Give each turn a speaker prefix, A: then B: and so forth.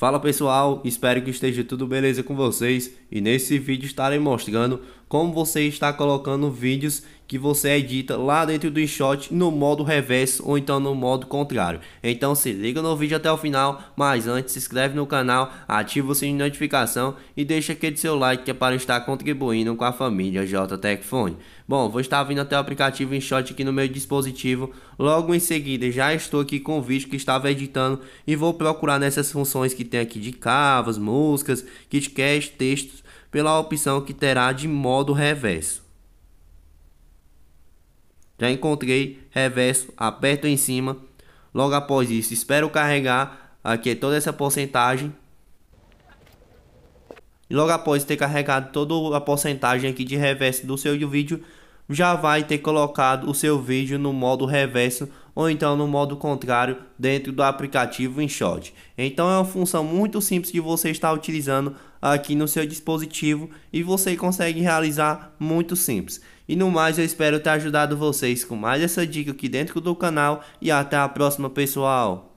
A: Fala pessoal, espero que esteja tudo beleza com vocês e nesse vídeo estarei mostrando como você está colocando vídeos que você edita lá dentro do InShot no modo reverso ou então no modo contrário. Então se liga no vídeo até o final, mas antes se inscreve no canal, ativa o sininho de notificação e deixa aquele seu like que é para estar contribuindo com a família JTEC Bom, vou estar vindo até o aplicativo InShot aqui no meu dispositivo, logo em seguida já estou aqui com o vídeo que estava editando e vou procurar nessas funções que tem aqui de cavas, músicas, kitcast, textos pela opção que terá de modo reverso. Já encontrei reverso, aperto em cima. Logo após isso, espero carregar aqui toda essa porcentagem. E logo após ter carregado toda a porcentagem aqui de reverso do seu vídeo, já vai ter colocado o seu vídeo no modo reverso ou então no modo contrário dentro do aplicativo InShot. Então é uma função muito simples que você está utilizando aqui no seu dispositivo e você consegue realizar muito simples. E no mais eu espero ter ajudado vocês com mais essa dica aqui dentro do canal e até a próxima pessoal.